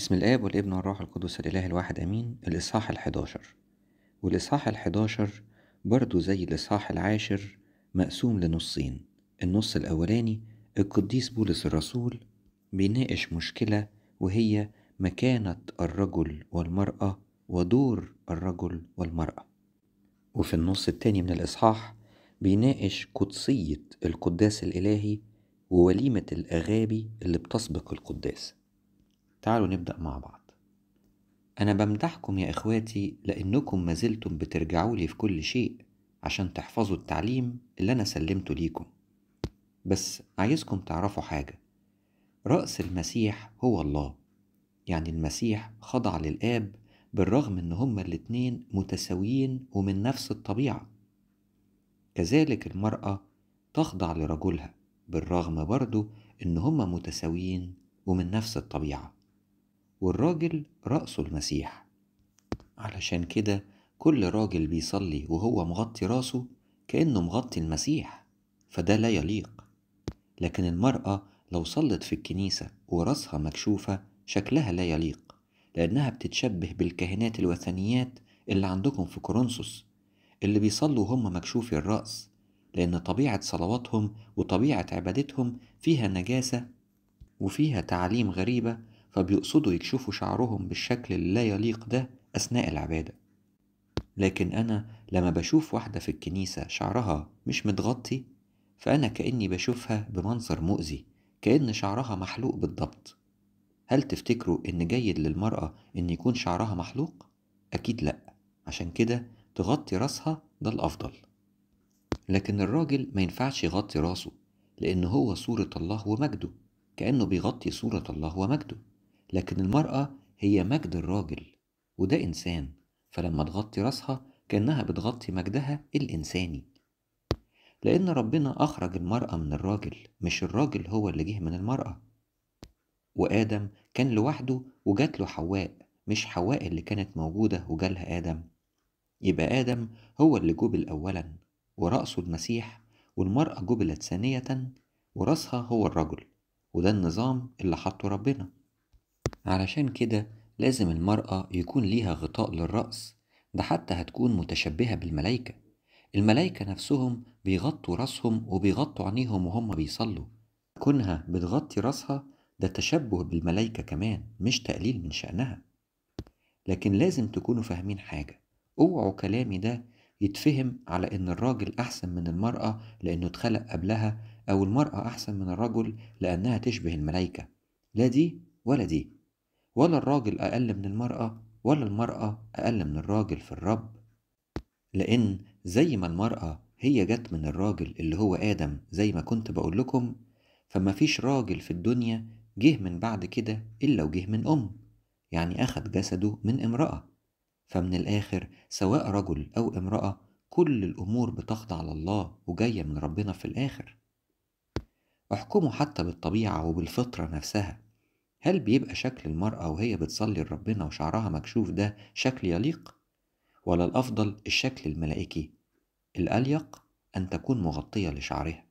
بسم الآب والابن والروح القدس الإله الواحد أمين الإصحاح الحداشر والإصحاح الحداشر برضو زي الإصحاح العاشر مقسوم لنصين النص الأولاني القديس بولس الرسول بيناقش مشكلة وهي مكانة الرجل والمرأة ودور الرجل والمرأة وفي النص التاني من الإصحاح بيناقش قدسية القداس الإلهي ووليمة الأغابي اللي بتسبق القداس تعالوا نبدأ مع بعض أنا بمدحكم يا إخواتي لأنكم ما زلتم بترجعوا لي في كل شيء عشان تحفظوا التعليم اللي أنا سلمته ليكم بس عايزكم تعرفوا حاجة رأس المسيح هو الله يعني المسيح خضع للآب بالرغم إن هما الاتنين متساويين ومن نفس الطبيعة كذلك المرأة تخضع لرجلها بالرغم برضو إن هما متساويين ومن نفس الطبيعه والراجل رأسه المسيح علشان كده كل راجل بيصلي وهو مغطي راسه كأنه مغطي المسيح فده لا يليق لكن المرأة لو صلت في الكنيسة وراسها مكشوفة شكلها لا يليق لأنها بتتشبه بالكهنات الوثنيات اللي عندكم في كورنثوس اللي بيصلوا هم مكشوفي الرأس لأن طبيعة صلواتهم وطبيعة عبادتهم فيها نجاسة وفيها تعاليم غريبة فبيقصدوا يكشفوا شعرهم بالشكل اللا يليق ده أثناء العبادة لكن أنا لما بشوف واحدة في الكنيسة شعرها مش متغطي فأنا كأني بشوفها بمنظر مؤذي كأن شعرها محلوق بالضبط هل تفتكروا إن جيد للمرأة إن يكون شعرها محلوق؟ أكيد لأ عشان كده تغطي راسها ده الأفضل لكن الراجل ما ينفعش يغطي راسه لأن هو صورة الله ومجده كأنه بيغطي صورة الله ومجده لكن المرأة هي مجد الراجل وده إنسان فلما تغطي راسها كأنها بتغطي مجدها الإنساني لأن ربنا أخرج المرأة من الراجل مش الراجل هو اللي جه من المرأة وآدم كان لوحده وجات له حواء مش حواء اللي كانت موجودة وجالها آدم يبقى آدم هو اللي جبل أولا ورأسه المسيح والمرأة جبلت ثانية ورأسها هو الرجل وده النظام اللي حطه ربنا علشان كده لازم المرأة يكون ليها غطاء للرأس ده حتى هتكون متشبهة بالملايكة الملايكة نفسهم بيغطوا راسهم وبيغطوا عينيهم وهم بيصلوا كونها بتغطي راسها ده تشبه بالملايكة كمان مش تقليل من شأنها لكن لازم تكونوا فاهمين حاجة اوعوا كلامي ده يتفهم على ان الراجل احسن من المرأة لانه اتخلق قبلها او المرأة احسن من الرجل لانها تشبه الملايكة لا دي ولا دي ولا الراجل أقل من المرأة ولا المرأة أقل من الراجل في الرب لأن زي ما المرأة هي جت من الراجل اللي هو آدم زي ما كنت بقول لكم فما فيش راجل في الدنيا جه من بعد كده إلا وجه من أم يعني أخد جسده من امرأة فمن الآخر سواء رجل أو امرأة كل الأمور بتخضع لله وجاية من ربنا في الآخر احكموا حتى بالطبيعة وبالفطرة نفسها هل بيبقى شكل المرأة وهي بتصلي لربنا وشعرها مكشوف ده شكل يليق؟ ولا الأفضل الشكل الملائكي الأليق أن تكون مغطية لشعرها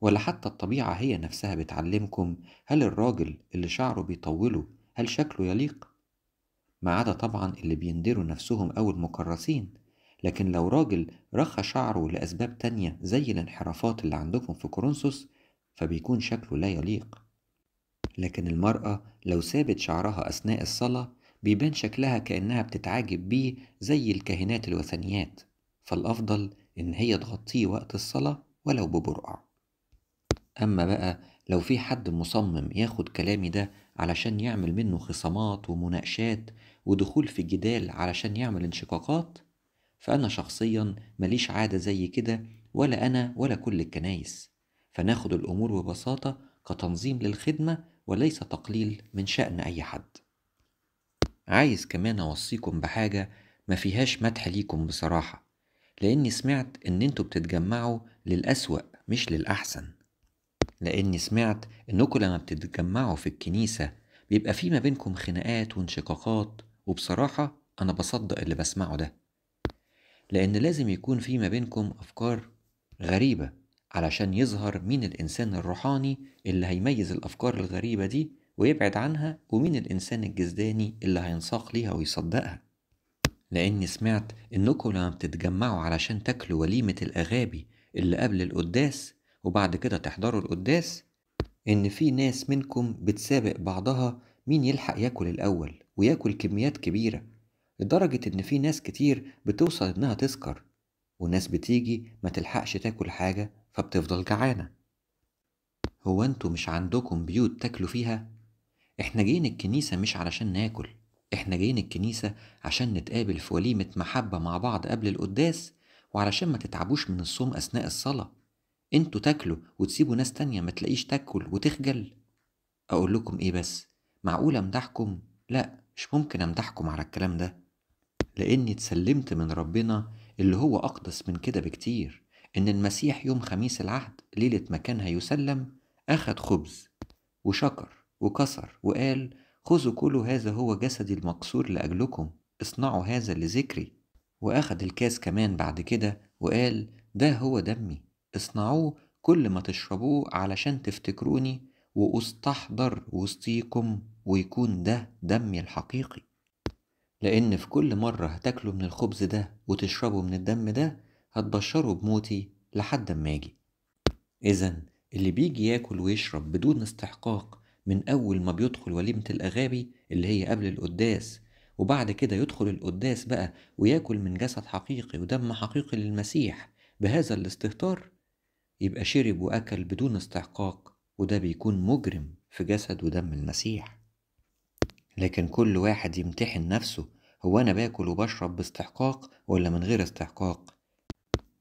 ولا حتى الطبيعة هي نفسها بتعلمكم هل الراجل اللي شعره بيطوله هل شكله يليق؟ ما عدا طبعا اللي بيندروا نفسهم أو المكرسين لكن لو راجل رخى شعره لأسباب تانية زي الانحرافات اللي عندكم في كورنثوس فبيكون شكله لا يليق لكن المرأة لو سابت شعرها أثناء الصلاة بيبان شكلها كأنها بتتعاجب بيه زي الكاهنات الوثنيات فالأفضل إن هي تغطيه وقت الصلاة ولو ببرقع أما بقى لو في حد مصمم ياخد كلامي ده علشان يعمل منه خصامات ومناقشات ودخول في جدال علشان يعمل انشقاقات فأنا شخصيا مليش عادة زي كده ولا أنا ولا كل الكنايس فناخد الأمور ببساطة كتنظيم للخدمة وليس تقليل من شأن أي حد عايز كمان أوصيكم بحاجة ما فيهاش مدح ليكم بصراحة لأني سمعت إن انتوا بتتجمعوا للأسوأ مش للأحسن لأني سمعت إنكوا لما بتتجمعوا في الكنيسة بيبقى في ما بينكم خناقات وانشقاقات وبصراحة أنا بصدق اللي بسمعه ده لأن لازم يكون في ما بينكم أفكار غريبة علشان يظهر مين الإنسان الروحاني اللي هيميز الأفكار الغريبة دي ويبعد عنها ومين الإنسان الجزداني اللي هينساق ليها ويصدقها لأني سمعت إنكم لما بتتجمعوا علشان تاكلوا وليمة الأغابي اللي قبل القداس وبعد كده تحضروا القداس إن في ناس منكم بتسابق بعضها مين يلحق ياكل الأول وياكل كميات كبيرة لدرجة إن في ناس كتير بتوصل إنها تسكر وناس بتيجي ما تلحقش تاكل حاجة فبتفضل جعانة هو انتوا مش عندكم بيوت تاكلوا فيها؟ احنا جايين الكنيسة مش علشان ناكل احنا جايين الكنيسة عشان نتقابل في وليمة محبة مع بعض قبل القداس وعلشان ما تتعبوش من الصوم أثناء الصلاة انتوا تاكلوا وتسيبوا ناس تانية ما تلاقيش تاكل وتخجل أقول لكم إيه بس معقول أمدحكم؟ لأ مش ممكن أمدحكم على الكلام ده لأني اتسلمت من ربنا اللي هو أقدس من كده بكتير إن المسيح يوم خميس العهد ليلة ما كان هيسلم أخد خبز وشكر وكسر وقال خذوا كلوا هذا هو جسدي المكسور لأجلكم اصنعوا هذا لذكري وأخد الكاس كمان بعد كده وقال ده هو دمي اصنعوه كل ما تشربوه علشان تفتكروني واستحضر وسطيكم ويكون ده دمي الحقيقي لأن في كل مرة هتاكلوا من الخبز ده وتشربوا من الدم ده هتبشره بموتي لحد ما اجي اذا اللي بيجي ياكل ويشرب بدون استحقاق من اول ما بيدخل وليمه الاغابي اللي هي قبل القداس وبعد كده يدخل القداس بقى وياكل من جسد حقيقي ودم حقيقي للمسيح بهذا الاستهتار يبقى شرب واكل بدون استحقاق وده بيكون مجرم في جسد ودم المسيح لكن كل واحد يمتحن نفسه هو انا باكل وبشرب باستحقاق ولا من غير استحقاق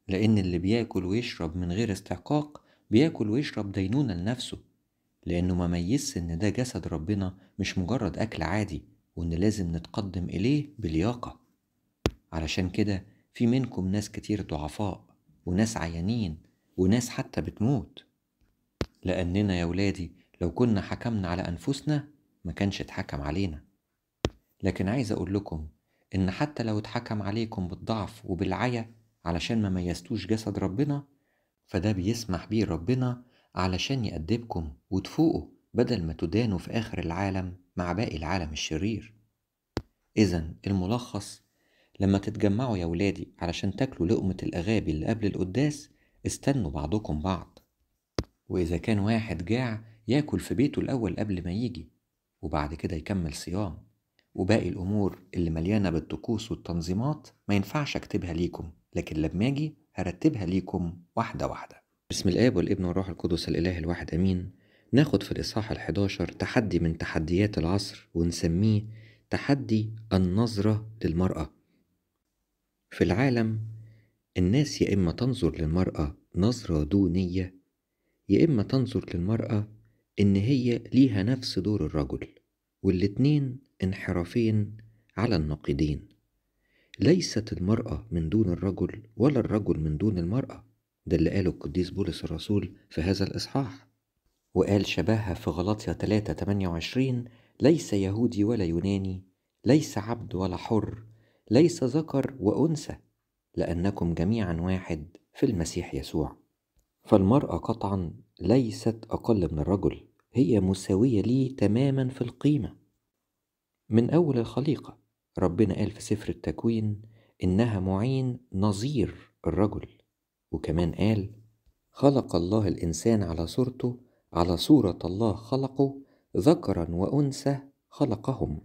لأن اللي بياكل ويشرب من غير استحقاق بياكل ويشرب دينونة لنفسه لأنه مميز إن ده جسد ربنا مش مجرد أكل عادي وإن لازم نتقدم إليه بلياقة علشان كده في منكم ناس كتير ضعفاء وناس عيانين وناس حتى بتموت لأننا يا ولادي لو كنا حكمنا على أنفسنا ما كانش اتحكم علينا لكن عايز أقول لكم إن حتى لو اتحكم عليكم بالضعف وبالعيا علشان ما ميزتوش جسد ربنا فده بيسمح بيه ربنا علشان يأدبكم وتفوقوا بدل ما تدانوا في آخر العالم مع باقي العالم الشرير إذا الملخص لما تتجمعوا يا ولادي علشان تاكلوا لقمة الأغابي اللي قبل القداس استنوا بعضكم بعض وإذا كان واحد جاع ياكل في بيته الأول قبل ما يجي وبعد كده يكمل صيام وباقي الأمور اللي مليانة بالطقوس والتنظيمات ما ينفعش أكتبها ليكم لكن لما أجي هرتبها ليكم واحدة واحدة بسم الآب والابن والروح القدس الإله الواحد أمين ناخد في الإصحاح الحداشر تحدي من تحديات العصر ونسميه تحدي النظرة للمرأة في العالم الناس يا إما تنظر للمرأة نظرة دونية يا إما تنظر للمرأة إن هي ليها نفس دور الرجل والاتنين انحرافين على النقيضين ليست المرأة من دون الرجل ولا الرجل من دون المرأة ده اللي قاله القديس بولس الرسول في هذا الإصحاح وقال شبهها في غلاطيا 3 28 ليس يهودي ولا يوناني ليس عبد ولا حر ليس ذكر وأنثى لأنكم جميعا واحد في المسيح يسوع فالمرأة قطعا ليست أقل من الرجل هي مساوية ليه تماما في القيمة من أول الخليقة ربنا قال في سفر التكوين إنها معين نظير الرجل وكمان قال خلق الله الإنسان على صورته على صورة الله خلقه ذكرا وأنثى خلقهم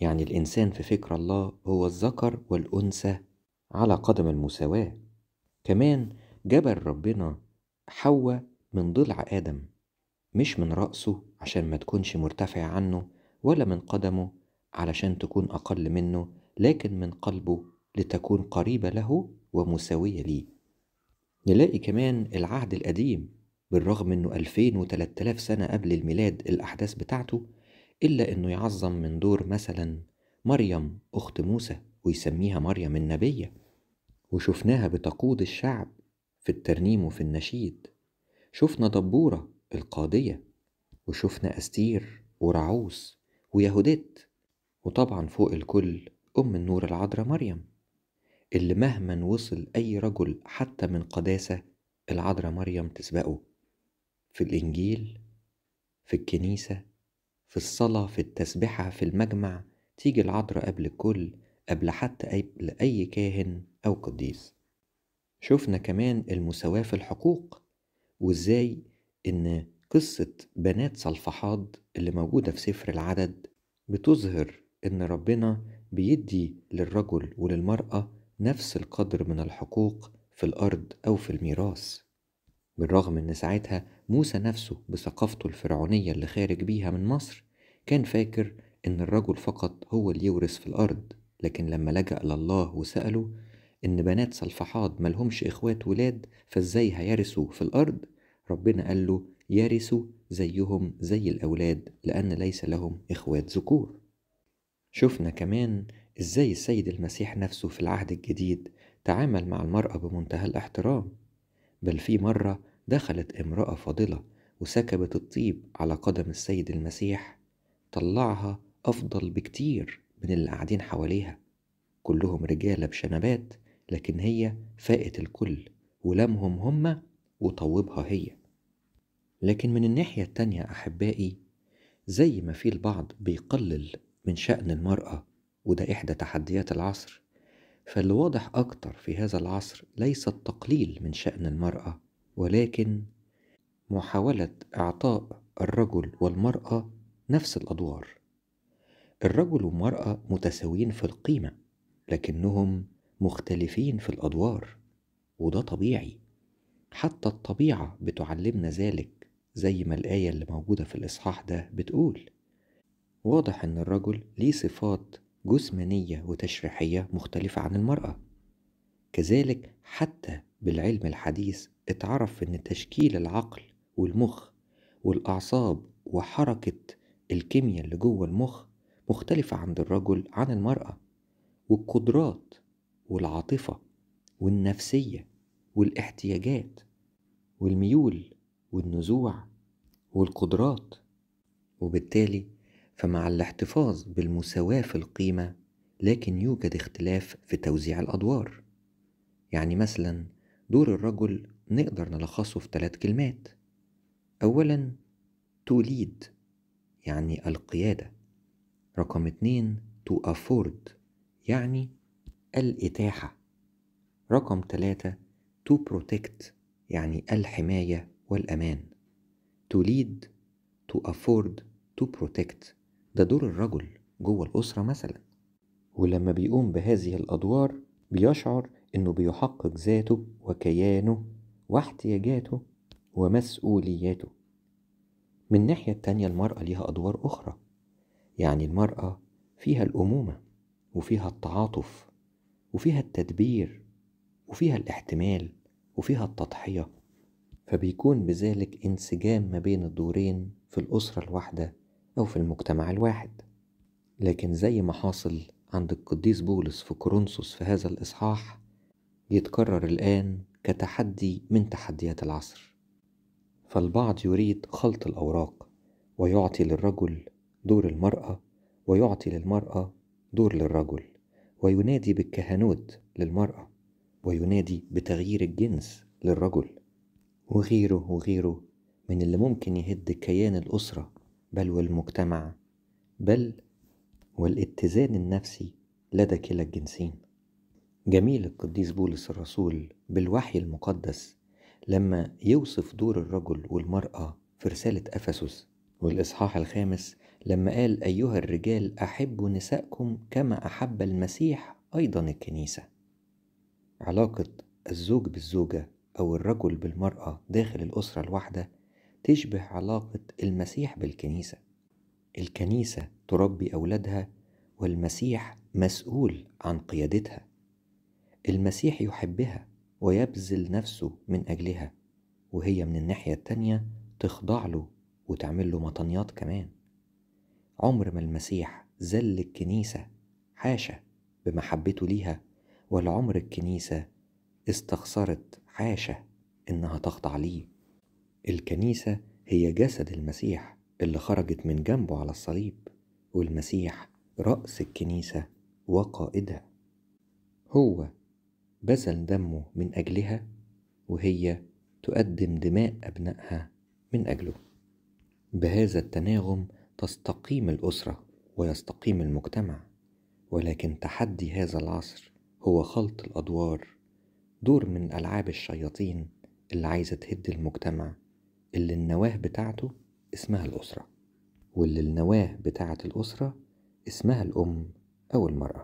يعني الإنسان في فكر الله هو الذكر والأنثى على قدم المساواة كمان جبل ربنا حواء من ضلع آدم مش من رأسه عشان ما تكونش مرتفع عنه ولا من قدمه علشان تكون أقل منه لكن من قلبه لتكون قريبة له ومساوية ليه نلاقي كمان العهد القديم بالرغم انه 2000 و 3000 سنة قبل الميلاد الأحداث بتاعته إلا انه يعظم من دور مثلا مريم أخت موسى ويسميها مريم النبية وشفناها بتقود الشعب في الترنيم وفي النشيد شفنا دبورة القاضية وشفنا أستير ورعوس ويهوديت وطبعا فوق الكل أم النور العذراء مريم اللي مهما وصل أي رجل حتى من قداسة العذراء مريم تسبقه في الإنجيل في الكنيسة في الصلاة في التسبحة في المجمع تيجي العذراء قبل الكل قبل حتى قبل أي كاهن أو قديس شفنا كمان المساواة في الحقوق وإزاي إن قصة بنات صلفحاد اللي موجودة في سفر العدد بتظهر إن ربنا بيدي للرجل وللمرأة نفس القدر من الحقوق في الأرض أو في الميراث بالرغم إن ساعتها موسى نفسه بثقافته الفرعونية اللي خارج بيها من مصر كان فاكر إن الرجل فقط هو اللي يورث في الأرض لكن لما لجأ لله وسأله إن بنات صلفحاد ملهمش إخوات ولاد فإزاي هيرثوا في الأرض ربنا قال له يرثوا زيهم زي الأولاد لأن ليس لهم إخوات ذكور شفنا كمان إزاي السيد المسيح نفسه في العهد الجديد تعامل مع المرأة بمنتهى الاحترام بل في مرة دخلت امرأة فاضلة وسكبت الطيب على قدم السيد المسيح طلعها أفضل بكتير من اللي قاعدين حواليها كلهم رجالة بشنبات لكن هي فاقت الكل ولمهم هما وطوبها هي لكن من الناحية التانية أحبائي زي ما في البعض بيقلل من شأن المرأة وده إحدى تحديات العصر فاللي واضح أكتر في هذا العصر ليس التقليل من شأن المرأة ولكن محاولة إعطاء الرجل والمرأة نفس الأدوار الرجل والمرأة متساويين في القيمة لكنهم مختلفين في الأدوار وده طبيعي حتى الطبيعة بتعلمنا ذلك زي ما الآية اللي موجودة في الإصحاح ده بتقول واضح إن الرجل ليه صفات جسمانية وتشريحية مختلفة عن المرأة كذلك حتى بالعلم الحديث اتعرف إن تشكيل العقل والمخ والأعصاب وحركة الكيمياء اللي جوه المخ مختلفة عند الرجل عن المرأة والقدرات والعاطفة والنفسية والاحتياجات والميول والنزوع والقدرات وبالتالي فمع الاحتفاظ بالمساواة في القيمة لكن يوجد اختلاف في توزيع الأدوار يعني مثلا دور الرجل نقدر نلخصه في ثلاث كلمات أولا توليد يعني القيادة رقم اتنين to afford يعني الإتاحة رقم ثلاثة to protect يعني الحماية والأمان to lead to afford to protect ده دور الرجل جوه الأسرة مثلا ولما بيقوم بهذه الأدوار بيشعر إنه بيحقق ذاته وكيانه واحتياجاته ومسؤولياته من الناحية التانية المرأة ليها أدوار أخرى يعني المرأة فيها الأمومة وفيها التعاطف وفيها التدبير وفيها الاحتمال وفيها التضحية فبيكون بذلك انسجام ما بين الدورين في الأسرة الواحدة أو في المجتمع الواحد لكن زي ما حاصل عند القديس بولس في كورنثوس في هذا الإصحاح يتكرر الآن كتحدي من تحديات العصر فالبعض يريد خلط الأوراق ويعطي للرجل دور المرأة ويعطي للمرأة دور للرجل وينادي بالكهنوت للمرأة وينادي بتغيير الجنس للرجل وغيره وغيره من اللي ممكن يهد كيان الأسرة بل والمجتمع بل والاتزان النفسي لدى كلا الجنسين جميل القديس بولس الرسول بالوحي المقدس لما يوصف دور الرجل والمرأة في رسالة أفسس والإصحاح الخامس لما قال أيها الرجال أحبوا نسائكم كما أحب المسيح أيضا الكنيسة علاقة الزوج بالزوجة أو الرجل بالمرأة داخل الأسرة الواحدة تشبه علاقة المسيح بالكنيسة الكنيسة تربي أولادها والمسيح مسؤول عن قيادتها المسيح يحبها ويبذل نفسه من أجلها وهي من الناحية التانية تخضع له وتعمل له مطنيات كمان عمر ما المسيح ذل الكنيسة حاشا بمحبته ليها ولا عمر الكنيسة استخسرت حاشا إنها تخضع ليه الكنيسة هي جسد المسيح اللي خرجت من جنبه على الصليب والمسيح رأس الكنيسة وقائدها هو بذل دمه من أجلها وهي تقدم دماء أبنائها من أجله بهذا التناغم تستقيم الأسرة ويستقيم المجتمع ولكن تحدي هذا العصر هو خلط الأدوار دور من ألعاب الشياطين اللي عايزة تهد المجتمع اللي النواه بتاعته اسمها الأسرة واللي النواه بتاعة الأسرة اسمها الأم أو المرأة